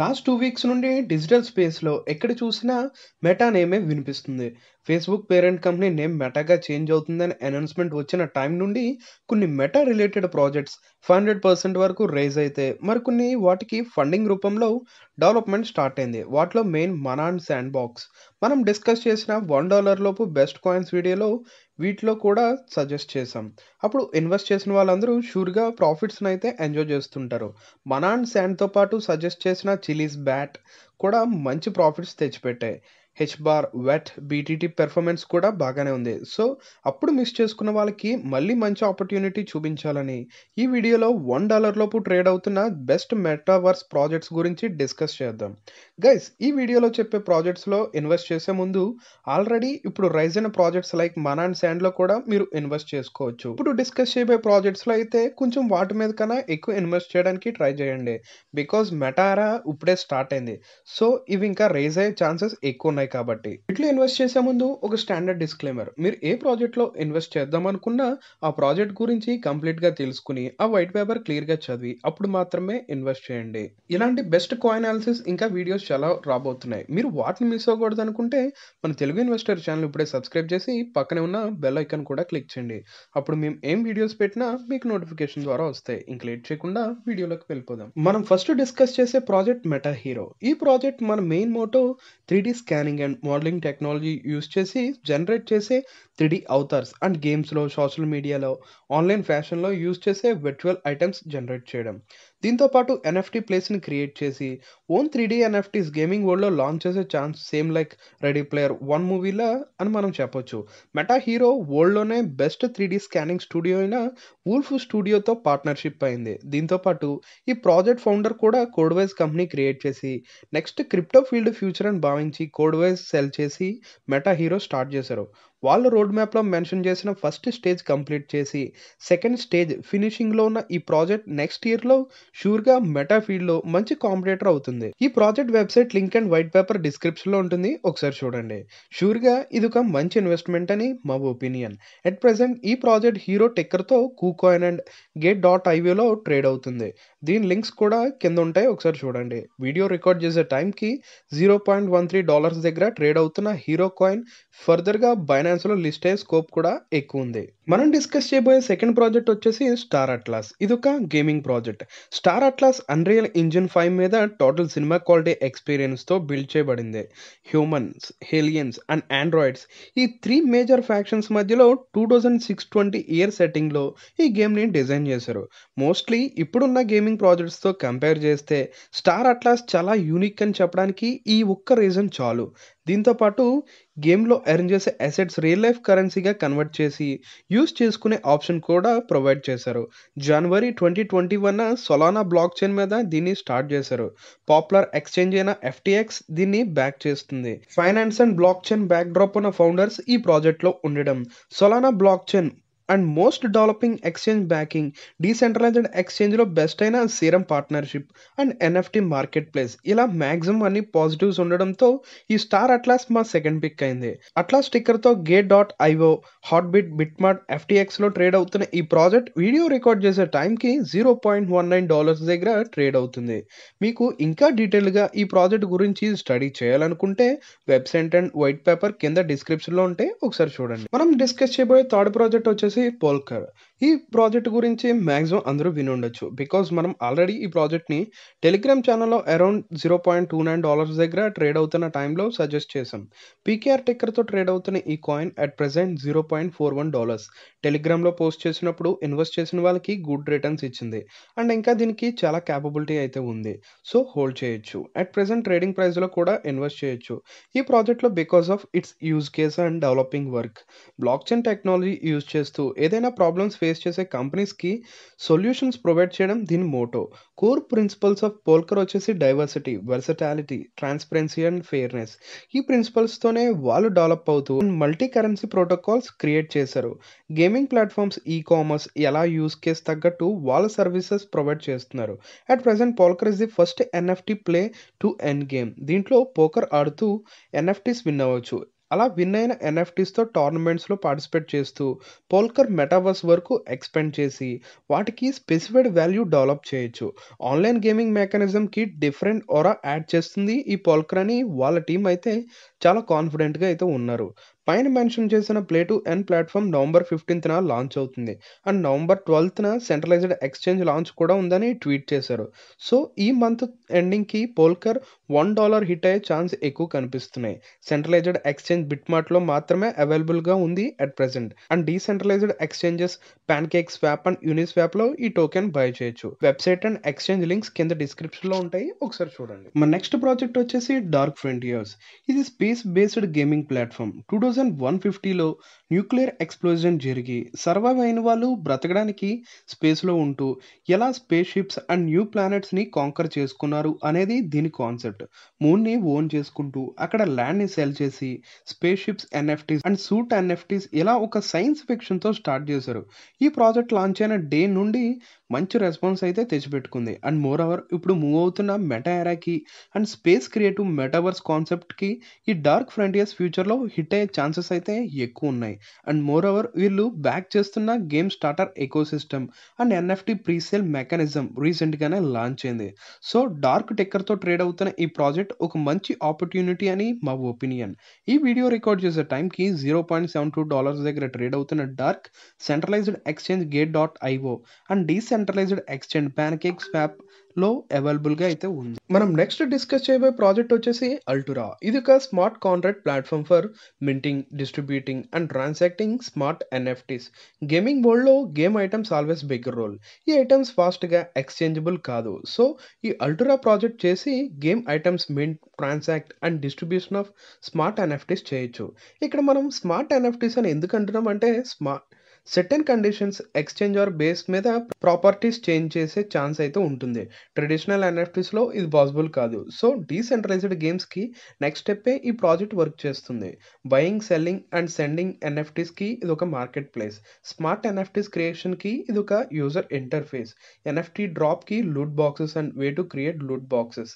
last two weeks నుండి digital స్పేస్లో ఎక్కడ చూసినా మెటా నేమే వినిపిస్తుంది ఫేస్బుక్ పేరెంట్ కంపెనీ నేమ్ మెటాగా చేంజ్ అవుతుందని అనౌన్స్మెంట్ వచ్చిన టైం నుండి కొన్ని Meta related projects five hundred percent వరకు రైజ్ అయితే మరికొన్ని వాటికి ఫండింగ్ రూపంలో డెవలప్మెంట్ స్టార్ట్ అయింది వాటిలో మెయిన్ మనాన్ శాండ్ బాక్స్ మనం డిస్కస్ చేసిన వన్ డాలర్ లోపు బెస్ట్ కాయిన్స్ వీడియోలో వీటిలో కూడా సజెస్ట్ చేసాం అప్పుడు ఇన్వెస్ట్ చేసిన వాళ్ళందరూ షూర్గా ప్రాఫిట్స్ని అయితే ఎంజాయ్ చేస్తుంటారు మనాన్ శాండ్తో పాటు సజెస్ట్ చేసిన చిలీస్ బ్యాట్ కూడా మంచి ప్రాఫిట్స్ తెచ్చిపెట్టాయి H bar VET BTT performance కూడా బాగానే ఉంది సో అప్పుడు మిస్ చేసుకున్న వాళ్ళకి మళ్ళీ మంచి ఆపర్చునిటీ చూపించాలని ఈ వీడియోలో వన్ డాలర్ లోపు ట్రేడ్ అవుతున్న బెస్ట్ మెటావర్స్ ప్రాజెక్ట్స్ గురించి డిస్కస్ చేద్దాం గైస్ ఈ వీడియోలో చెప్పే ప్రాజెక్ట్స్లో ఇన్వెస్ట్ చేసే ముందు ఆల్రెడీ ఇప్పుడు రైజ్ అయిన ప్రాజెక్ట్స్ లైక్ మన అండ్ శాండ్లో కూడా మీరు ఇన్వెస్ట్ చేసుకోవచ్చు ఇప్పుడు డిస్కస్ చేయబోయే ప్రాజెక్ట్స్లో అయితే కొంచెం వాటి మీద కన్నా ఎక్కువ ఇన్వెస్ట్ చేయడానికి ట్రై చేయండి బికాజ్ మెటారా ఇప్పుడే స్టార్ట్ అయింది సో ఇవి ఇంకా రైజ్ అయ్యే ఛాన్సెస్ ఎక్కువ ఉన్నాయి ఉంటాయి కాబట్టి వీటిలో ఇన్వెస్ట్ చేసే ముందు ఒక స్టాండర్డ్ డిస్క్లైమర్ మీరు ఏ ప్రాజెక్ట్లో ఇన్వెస్ట్ చేద్దాం అనుకున్నా ఆ ప్రాజెక్ట్ గురించి కంప్లీట్గా తెలుసుకుని ఆ వైట్ పేపర్ క్లియర్గా చదివి అప్పుడు మాత్రమే ఇన్వెస్ట్ చేయండి ఇలాంటి బెస్ట్ కోయినాలిసిస్ ఇంకా వీడియోస్ చాలా రాబోతున్నాయి మీరు వాటిని మిస్ అవ్వకూడదు అనుకుంటే మన తెలుగు ఇన్వెస్టర్ ఛానల్ ఇప్పుడే సబ్స్క్రైబ్ చేసి పక్కనే ఉన్న బెల్ ఐకాన్ కూడా క్లిక్ చేయండి అప్పుడు మేము ఏం వీడియోస్ పెట్టినా మీకు నోటిఫికేషన్ ద్వారా వస్తాయి ఇంక లేట్ చేయకుండా వీడియోలోకి వెళ్ళిపోదాం మనం ఫస్ట్ డిస్కస్ చేసే ప్రాజెక్ట్ మెటా హీరో ఈ ప్రాజెక్ట్ మన main motto three D scanning planning and modelling technology use చేసి జనరేట్ చేసే త్రీడీ అవుతార్స్ అండ్ గేమ్స్లో సోషల్ మీడియాలో ఆన్లైన్ ఫ్యాషన్లో యూస్ చేసే వర్చువల్ ఐటమ్స్ జనరేట్ చేయడం దీంతోపాటు ఎన్ఎఫ్టీ ప్లేస్ని క్రియేట్ చేసి own three D NFTs gaming వరల్డ్లో లాంచ్ చేసే chance same like Ready Player One మూవీలా అని మనం చెప్పొచ్చు మెటా హీరో వరల్డ్లోనే best three D scanning studio అయిన వూల్ఫ్ స్టూడియోతో పార్ట్నర్షిప్ అయింది దీంతోపాటు ఈ ప్రాజెక్ట్ ఫౌండర్ కూడా కోడ్వైజ్ కంపెనీ క్రియేట్ చేసి నెక్స్ట్ క్రిప్టో ఫీల్డ్ ఫ్యూచర్ అని భావించి కోడ్వైజ్ సెల్ చేసి మెటా హీరో స్టార్ట్ చేశారు వాళ్ళు రోడ్ మ్యాప్లో మెన్షన్ చేసిన ఫస్ట్ స్టేజ్ కంప్లీట్ చేసి సెకండ్ స్టేజ్ ఫినిషింగ్లో ఉన్న ఈ ప్రాజెక్ట్ నెక్స్ట్ ఇయర్లో షూర్గా మెటా ఫీల్డ్లో మంచి కాంపిటేటర్ అవుతుంది ఈ project website link and white paper డిస్క్రిప్షన్లో ఉంటుంది ఒకసారి చూడండి షూర్గా ఇది ఒక మంచి ఇన్వెస్ట్మెంట్ అని మా ఒపీనియన్ అట్ ప్రజెంట్ ఈ ప్రాజెక్ట్ హీరో టెక్కర్తో కూకాయిన్ అండ్ గేట్ డాట్ ఐవీలో ట్రేడ్ అవుతుంది దీని లింక్స్ కూడా కింద ఉంటాయి ఒకసారి చూడండి వీడియో రికార్డ్ చేసే టైంకి zero point one three dollars దగ్గర ట్రేడ్ అవుతున్న హీరో కాయిన్ ఫర్దర్గా బైనా ఫైనాన్స్లో లిస్ట్ అయ్యే స్కోప్ కూడా ఎక్కువ ఉంది మనం డిస్కస్ చేయబోయే సెకండ్ ప్రాజెక్ట్ వచ్చేసి స్టార్ అట్లాస్ ఇది ఒక gaming project Star Atlas Unreal Engine five మీద టోటల్ సినిమా క్వాలిటీ ఎక్స్పీరియన్స్తో బిల్డ్ చేయబడింది హ్యూమన్స్ హేలియన్స్ అండ్ ఆండ్రాయిడ్స్ ఈ త్రీ మేజర్ ఫ్యాక్షన్స్ మధ్యలో two thousand six twenty year సెట్టింగ్లో ఈ గేమ్ని డిజైన్ చేశారు మోస్ట్లీ ఇప్పుడున్న గేమింగ్ ప్రాజెక్ట్స్తో కంపేర్ చేస్తే స్టార్ అట్లాస్ చాలా యూనిక్ అని చెప్పడానికి ఈ ఒక్క రీజన్ చాలు దీంతోపాటు గేమ్లో ఎర్న్ చేసే అసెట్స్ రియల్ లైఫ్ కరెన్సీగా కన్వర్ట్ చేసి యూస్ చేసుకునే ఆప్షన్ కూడా ప్రొవైడ్ చేశారు జనవరి twenty twenty one Solana blockchain మీద దీన్ని స్టార్ట్ చేశారు పాపులర్ ఎక్స్చేంజ్ అయిన ఎఫ్టీఎక్స్ దీన్ని బ్యాక్ చేస్తుంది finance and blockchain backdrop ఉన్న ఫౌండర్స్ ఈ ప్రాజెక్ట్లో ఉండడం Solana blockchain and most developing exchange backing decentralised ఎక్స్చేంజ్లో బెస్ట్ అయిన Serum partnership and NFT marketplace ఇలా మ్యాక్సిమం అన్ని పాజిటివ్స్ ఉండడంతో ఈ స్టార్ అట్లాస్ మా సెకండ్ పిక్ అయింది అట్లాస్ స్టిక్కర్తో gate dot IO Hotbit BitMart ఎఫ్టీఎక్స్లో ట్రేడ్ అవుతున్న ఈ ప్రాజెక్ట్ వీడియో రికార్డ్ చేసే టైంకి zero point one nine dollars దగ్గర ట్రేడ్ అవుతుంది మీకు ఇంకా డీటెయిల్గా ఈ ప్రాజెక్ట్ గురించి స్టడీ చేయాలనుకుంటే వెబ్సైట్ అండ్ వైట్ పేపర్ కింద డిస్క్రిప్షన్లో ఉంటే ఒకసారి చూడండి మనం డిస్కస్ చేయబోయే థర్డ్ ప్రాజెక్ట్ వచ్చేసి Polkar ఈ ప్రాజెక్ట్ గురించి మ్యాక్సిమం అందరూ విని ఉండొచ్చు బికాజ్ మనం ఆల్రెడీ ఈ ప్రాజెక్ట్ని టెలిగ్రామ్ ఛానల్లో around zero point two nine dollars దగ్గర ట్రేడ్ అవుతున్న టైంలో సజెస్ట్ చేశాం పీకేఆర్ టెక్కర్తో ట్రేడ్ అవుతున్న ఈ coin at present zero point four one dollars టెలిగ్రామ్లో పోస్ట్ చేసినప్పుడు ఇన్వెస్ట్ చేసిన వాళ్ళకి గుడ్ రిటర్న్స్ ఇచ్చింది అండ్ ఇంకా దీనికి చాలా క్యాపబిలిటీ అయితే ఉంది సో హోల్డ్ చేయొచ్చు అట్ ప్రజెంట్ ట్రేడింగ్ ప్రైస్లో కూడా ఇన్వెస్ట్ చేయొచ్చు ఈ ప్రాజెక్ట్లో because of its use case and developing work blockchain technology use చేస్తూ ఏదైనా ప్రాబ్లమ్స్ ఫేస్ ఫేస్ చేసే కంపెనీస్కి సొల్యూషన్స్ ప్రొవైడ్ చేయడం దీని motto core principles of Polker వచ్చేసి diversity versatility transparency and fairness ఈ ప్రిన్సిపల్స్తోనే వాళ్ళు డెవలప్ అవుతూ మల్టీ కరెన్సీ ప్రోటోకాల్స్ క్రియేట్ చేశారు గేమింగ్ ప్లాట్ఫామ్స్ ఈ కామర్స్ ఎలా యూస్ కేస్ తగ్గట్టు వాళ్ళ సర్వీసెస్ ప్రొవైడ్ చేస్తున్నారు at present Polker is the first NFT play to earn game దీంట్లో పోకర్ ఆడుతూ ఎన్ఎఫ్టీస్ విన్ అవ్వచ్చు అలా విన్ అయిన ఎన్ఎఫ్టీస్తో టోర్నమెంట్స్లో పార్టిసిపేట్ చేస్తూ పోల్కర్ మెటావర్స్ వరకు ఎక్స్పెండ్ చేసి వాటికి స్పెసిఫైడ్ వాల్యూ డెవలప్ చేయొచ్చు ఆన్లైన్ గేమింగ్ మెకానిజంకి డిఫరెంట్ ఓరా యాడ్ చేస్తుంది ఈ పోల్కర్ అని వాళ్ళ టీం అయితే చాలా కాన్ఫిడెంట్గా అయితే ఉన్నారు పైన మెన్షన్ చేసిన play to earn platform November ఫిఫ్టీన్త్న లాంచ్ అవుతుంది అండ్ నవంబర్ ట్వెల్త్న సెంట్రలైజ్డ్ ఎక్స్చేంజ్ లాంచ్ కూడా ఉందని ట్వీట్ చేశారు సో ఈ మంత్ ఎండింగ్కి పోల్కర్ వన్ డాలర్ హిట్ అయ్యే ఛాన్స్ ఎక్కువ కనిపిస్తున్నాయి సెంట్రలైజ్డ్ ఎక్స్చేంజ్ బిట్ మార్ట్లో మాత్రమే అవైలబుల్గా ఉంది at present and decentralised exchanges PancakeSwap and లో ఈ టోకెన్ బయ చేయొచ్చు వెబ్సైట్ అండ్ ఎక్స్చేంజ్ లింక్స్ కింద డిస్క్రిప్షన్లో ఉంటాయి ఒకసారి చూడండి మన నెక్స్ట్ ప్రాజెక్ట్ వచ్చేసి డార్క్ ఫ్రంటియర్స్ ఇది space based gaming platform two thousand one ఫిఫ్టీలో న్యూక్లియర్ ఎక్స్ప్లోజన్ జరిగి సర్వైవ్ అయిన వాళ్ళు బ్రతకడానికి స్పేస్లో ఉంటూ ఎలా స్పేస్ షిప్స్ అండ్ న్యూ ప్లానెట్స్ని కాంకర్ చేసుకున్నారు అనేది దీని కాన్సెప్ట్ మూన్ని ఓన్ చేసుకుంటూ అక్కడ ల్యాండ్ని సెల్ చేసి spaceships NFTs and suit NFTs ఇలా ఒక సైన్స్ ఫిక్షన్తో స్టార్ట్ చేశారు ఈ ప్రాజెక్ట్ లాంచ్ అయిన డే నుండి మంచి రెస్పాన్స్ అయితే తెచ్చిపెట్టుకుంది అండ్ మోర్ అవర్ ఇప్పుడు మూవ్ అవుతున్న మెటా ఎరాకి అండ్ స్పేస్ క్రియేటివ్ మెటావర్స్ కాన్సెప్ట్కి ఈ డార్క్ ఫ్రంటియర్స్ ఫ్యూచర్లో హిట్ అయ్యే ఛాన్సెస్ అయితే ఎక్కువ ఉన్నాయి అండ్ మోర్ అవర్ వీళ్ళు బ్యాక్ చేస్తున్న game starter ecosystem and NFT presale mechanism రీసెంట్గానే లాంచ్ అయింది సో డార్క్ టెక్కర్తో ట్రేడ్ అవుతున్న ఈ ప్రాజెక్ట్ ఒక మంచి ఆపర్చునిటీ అని మా ఒపీనియన్ ఈ వీడియో రికార్డ్ చేసే టైంకి zero point seven two dollars దగ్గర ట్రేడ్ అవుతున్న dark centralised exchange gate dot IO and decent decentralised exchange PancakeSwap లో అవైలబుల్ గా అయితే ఉంది మనం నెక్స్ట్ డిస్కస్ చేయబోయే ప్రాజెక్ట్ వచ్చేసి అల్టురా ఇది ఒక smart contract platform for minting distributing and transacting smart NFTs gaming లో game items always big role ఈ ఐటమ్స్ ఫాస్ట్ గా ఎక్స్చేంజబుల్ కాదు సో ఈ అల్టురా ప్రాజెక్ట్ చేసి game items mint transact and distribution of smart NFTs చేయొచ్చు ఇక్కడ మనం smart NFTs అని ఎందుకు అంటున్నాం అంటే smart certain conditions exchange or base మీద ప్రాపర్టీస్ చేంజ్ చేసే ఛాన్స్ అయితే ఉంటుంది ట్రెడిషనల్ ఎన్ఎఫ్టీస్లో ఇది పాసిబుల్ కాదు సో డీసెంట్రలైజ్డ్ గేమ్స్కి నెక్స్ట్ స్టెప్పే ఈ ప్రాజెక్ట్ వర్క్ చేస్తుంది బయింగ్ సెల్లింగ్ అండ్ సెండింగ్ ఎన్ఎఫ్టీస్కి ఇది ఒక మార్కెట్ ప్లేస్ స్మార్ట్ ఎన్ఎఫ్టీస్ క్రియేషన్కి ఇది ఒక యూజర్ ఇంటర్ఫేస్ ఎన్ఎఫ్టీ డ్రాప్కి loot boxes and way to create loot boxes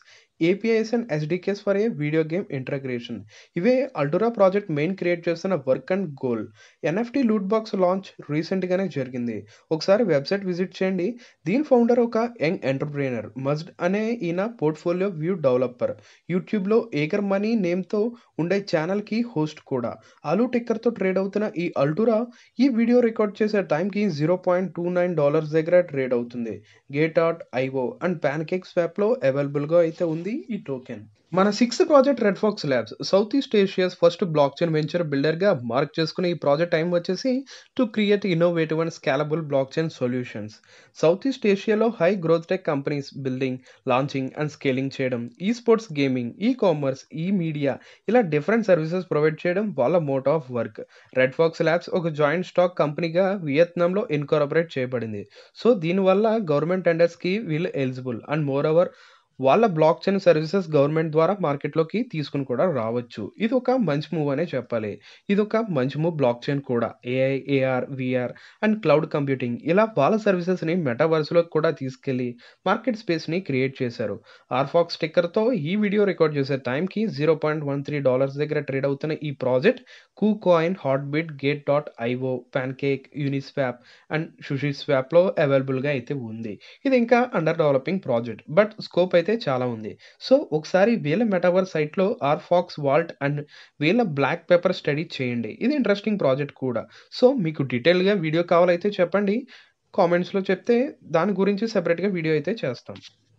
APIs and SDKs for a video game integration ఇవే అల్టురా ప్రాజెక్ట్ మెయిన్ క్రియేట్ చేస్తున్న work and goal NFT loot box launch రీసెంట్గానే జరిగింది ఒకసారి website visit చేయండి దీని founder ఒక young entrepreneur Majd అనే ఈయన పోర్ట్ఫోలియో వ్యూ డెవలపర్ యూట్యూబ్లో ఏకర్ మనీ నేమ్తో ఉండే ఛానల్కి హోస్ట్ కూడా ఆలూ టిక్కర్తో ట్రేడ్ అవుతున్న ఈ అల్టురా ఈ వీడియో రికార్డ్ చేసే టైంకి zero point two nine dollars దగ్గర ట్రేడ్ అవుతుంది గేట్ ఆట్ ఐఓ అండ్ ప్యాన్ కేక్ స్వాప్లో అవైలబుల్గా అయితే ఉంది ఉంది ఈ టోకెన్ మన sixth project Red Fox Labs South East Asia's first blockchain venture బిల్డర్గా మార్క్ చేసుకున్న ఈ ప్రాజెక్ట్ టైం వచ్చేసి to create innovative and scalable blockchain solutions South East ఏషియాలో high growth tech companies building launching and scaling చేయడం e sports gaming e commerce ఈ media ఇలా different services provide చేయడం వాళ్ళ mode of work Red Fox Labs ఒక joint stock కంపెనీగా వియత్నాంలో incorporate చేయబడింది సో దీనివల్ల గవర్నమెంట్ టెండర్స్కి వీళ్ళు ఎలిజిబుల్ అండ్ మోర్ ఓవర్ వాళ్ళ బ్లాక్ చైన్ సర్వీసెస్ గవర్నమెంట్ ద్వారా మార్కెట్లోకి తీసుకుని కూడా రావచ్చు ఇది ఒక మంచి మూవ్ అనే చెప్పాలి ఇది ఒక మంచి మూవ్ బ్లాక్ చైన్ కూడా AI AR VR and cloud computing ఇలా వాళ్ళ సర్వీసెస్ని మెటావర్స్లోకి కూడా తీసుకెళ్ళి మార్కెట్ స్పేస్ని క్రియేట్ చేశారు ఆర్ఫాక్స్ స్టిక్కర్తో ఈ వీడియో రికార్డ్ చేసే టైంకి zero point one three dollars దగ్గర ట్రేడ్ అవుతున్న ఈ project KuCoin Hotbit gate dot IO pancake Uniswap and సుషి స్వాప్లో అవైలబుల్గా అయితే ఉంది ఇది ఇంకా under developing project but scope అయితే అయితే చాలా ఉంది సో ఒకసారి వీళ్ళ మెటావర్ సైట్లో ఆర్ ఫాక్స్ వాల్ట్ అండ్ వీళ్ళ బ్లాక్ పేపర్ స్టడీ చేయండి ఇది ఇంట్రెస్టింగ్ ప్రాజెక్ట్ కూడా సో మీకు డీటెయిల్గా వీడియో కావాలైతే చెప్పండి కామెంట్స్లో చెప్తే దాని గురించి సెపరేట్గా వీడియో అయితే చేస్తాం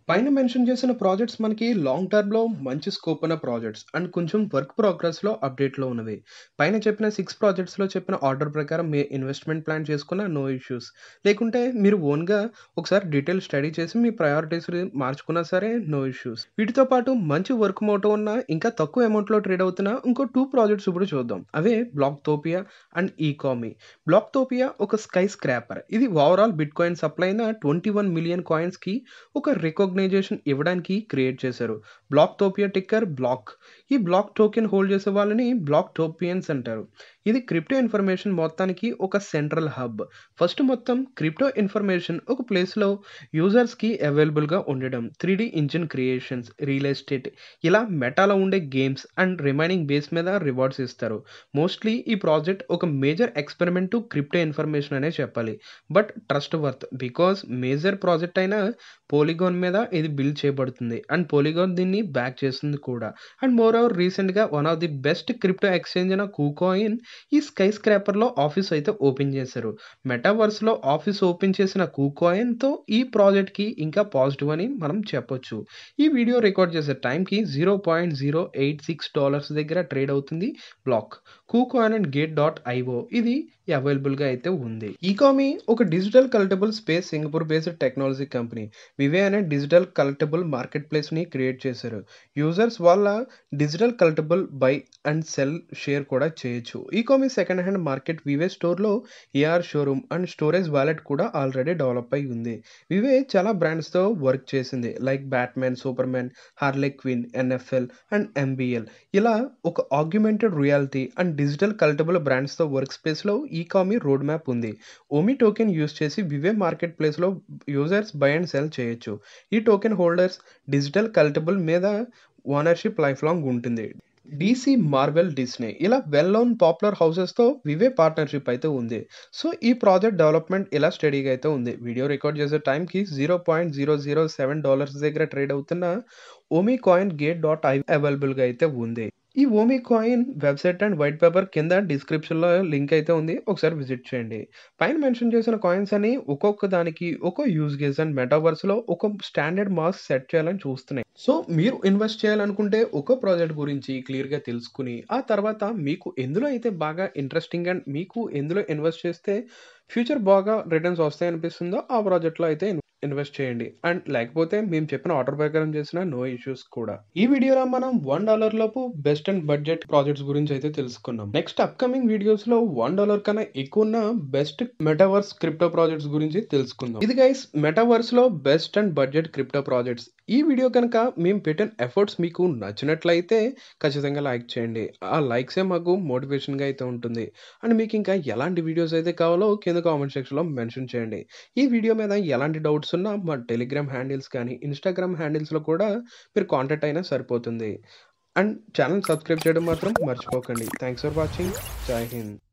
పైన మెన్షన్ చేసిన ప్రాజెక్ట్స్ మనకి లాంగ్ టర్మ్లో మంచి స్కోప్ ఉన్న ప్రాజెక్ట్స్ అండ్ కొంచెం వర్క్ ప్రోగ్రెస్లో అప్డేట్లో ఉన్నవి పైన చెప్పిన సిక్స్ ప్రాజెక్ట్స్లో చెప్పిన ఆర్డర్ ప్రకారం మీ ఇన్వెస్ట్మెంట్ ప్లాన్ చేసుకున్న నో ఇష్యూస్ లేకుంటే మీరు ఓన్గా ఒకసారి డీటెయిల్ స్టడీ చేసి మీ ప్రయారిటీస్ మార్చుకున్నా సరే నో ఇష్యూస్ వీటితో పాటు మంచి వర్క్ మోటో ఉన్న ఇంకా తక్కువ అమౌంట్లో ట్రేడ్ అవుతున్న ఇంకో టూ ప్రాజెక్ట్స్ ఇప్పుడు చూద్దాం అవే Blocktopia and Ecomi Blocktopia ఒక స్కై స్క్రాపర్ ఇది ఓవరాల్ బిట్ కాయిన్ సప్లై అయిన ట్వంటీ వన్ మిలియన్ కాయిన్స్కి ఒక రికగ్నైజ్ రికగ్నైజేషన్ ఇవ్వడానికి క్రియేట్ చేశారు బ్లాక్ టోపియా టిక్కర్ బ్లాక్ ఈ బ్లాక్ టోకెన్ హోల్డ్ చేసే వాళ్ళని బ్లాక్ టోపియన్స్ అంటారు ఇది క్రిప్టో ఇన్ఫర్మేషన్ మొత్తానికి ఒక సెంట్రల్ హబ్ ఫస్ట్ మొత్తం క్రిప్టో ఇన్ఫర్మేషన్ ఒక ప్లేస్లో యూజర్స్కి అవైలబుల్గా ఉండడం three D engine creations real estate ఇలా మెటాలో ఉండే గేమ్స్ అండ్ రిమైనింగ్ బేస్ మీద రివార్డ్స్ ఇస్తారు మోస్ట్లీ ఈ ప్రాజెక్ట్ ఒక major experiment to crypto information అనే చెప్పాలి but trust worth because major project అయిన పోలిగోన్ మీద ఇది బిల్డ్ చేయబడుతుంది అండ్ పోలిగోన్ దీన్ని బ్యాక్ చేస్తుంది కూడా అండ్ మోర్ ఓవర్ రీసెంట్గా one of the best crypto exchange అయిన కూకాయిన్ ఈ స్కై స్క్రాపర్లో ఆఫీస్ అయితే ఓపెన్ చేశారు మెటావర్స్లో ఆఫీస్ ఓపెన్ చేసిన కూకాయిన్తో ఈ ప్రాజెక్ట్కి ఇంకా పాజిటివ్ అని మనం చెప్పొచ్చు ఈ వీడియో రికార్డ్ చేసే టైంకి zero point zero eight six dollars దగ్గర ట్రేడ్ అవుతుంది block KuCoin and gate dot IO ఇది అవైలబుల్గా అయితే ఉంది ఈకామీ ఒక digital collectable space Singapore based technology company VeVe అనే డిజిటల్ కలెక్టబుల్ మార్కెట్ ప్లేస్ని క్రియేట్ చేశారు యూజర్స్ వాళ్ళ digital collectable buy and sell share కూడా చేయొచ్చు Ecomi second hand market VeVe స్టోర్లో AR showroom and storage wallet కూడా ఆల్రెడీ డెవలప్ అయి ఉంది వివే చాలా బ్రాండ్స్తో వర్క్ చేసింది like Batman Superman Harley Quinn NFL and MBL ఇలా ఒక augmented reality and digital collectable తో వర్క్ స్పేస్లో ఈకామీ రోడ్ మ్యాప్ ఉంది ఓమి టోకెన్ యూస్ చేసి వివే మార్కెట్ ప్లేస్లో యూజర్స్ బై అండ్ సెల్ చేయొచ్చు ఈ టోకెన్ హోల్డర్స్ డిజిటల్ కల్టబుల్ మీద ఓనర్షిప్ లైఫ్ లాంగ్ ఉంటుంది డీసీ మార్వెల్ డిస్నే ఇలా వెల్ నోన్ పాపులర్ హౌసెస్తో వివే పార్ట్నర్షిప్ అయితే ఉంది సో ఈ ప్రాజెక్ట్ డెవలప్మెంట్ ఇలా స్టడీగా అయితే ఉంది వీడియో రికార్డ్ చేసే టైంకి zero point zero zero seven dollars దగ్గర ట్రేడ్ అవుతున్న OMI coin gate dot I అవైలబుల్గా అయితే ఉంది ఈ OMI coin website and white paper కింద డిస్క్రిప్షన్లో లింక్ అయితే ఉంది ఒకసారి విజిట్ చేయండి పైన మెన్షన్ చేసిన కాయిన్స్ అని ఒక్కొక్క దానికి ఒక్కో యూజ్ కేస్ అండ్ మెటావర్స్లో ఒక స్టాండర్డ్ మార్క్స్ సెట్ చేయాలని చూస్తున్నాయి సో మీరు ఇన్వెస్ట్ చేయాలనుకుంటే ఒక ప్రాజెక్ట్ గురించి క్లియర్గా తెలుసుకుని ఆ తర్వాత మీకు ఎందులో అయితే బాగా ఇంట్రెస్టింగ్ అండ్ మీకు ఎందులో ఇన్వెస్ట్ చేస్తే ఫ్యూచర్ బాగా రిటర్న్స్ వస్తాయి అనిపిస్తుందో ఆ ప్రాజెక్ట్లో అయితే ఇన్వెస్ట్ చేయండి అండ్ లేకపోతే మేము చెప్పిన ఆర్డర్ ప్రకారం చేసిన నో ఇష్యూస్ కూడా ఈ వీడియోలో మనం వన్ డాలర్ లోపు బెస్ట్ అండ్ బడ్జెట్ ప్రాజెక్ట్స్ గురించి అయితే తెలుసుకున్నాం నెక్స్ట్ అప్కమింగ్ వీడియోస్ లో వన్ డాలర్ కన్నా ఎక్కువ ఉన్న బెస్ట్ మెటావర్స్ క్రిప్టో ప్రాజెక్ట్స్ గురించి తెలుసుకుందాం ఇది గైస్ మెటావర్స్ లో best and budget crypto projects ఈ వీడియో కనుక మేము పెట్టిన ఎఫర్ట్స్ మీకు నచ్చినట్లయితే ఖచ్చితంగా లైక్ చేయండి ఆ లైక్సే మాకు మోటివేషన్గా అయితే ఉంటుంది అండ్ మీకు ఇంకా ఎలాంటి వీడియోస్ అయితే కావాలో కింద కామెంట్ సెక్షన్లో మెన్షన్ చేయండి ఈ వీడియో మీద ఎలాంటి డౌట్స్ ఉన్నా మా టెలిగ్రామ్ హ్యాండిల్స్ కానీ ఇన్స్టాగ్రామ్ హ్యాండిల్స్లో కూడా మీరు కాంటాక్ట్ అయినా సరిపోతుంది అండ్ ఛానల్ సబ్స్క్రైబ్ చేయడం మాత్రం మర్చిపోకండి థ్యాంక్స్ ఫర్ వాచింగ్ జై హింద్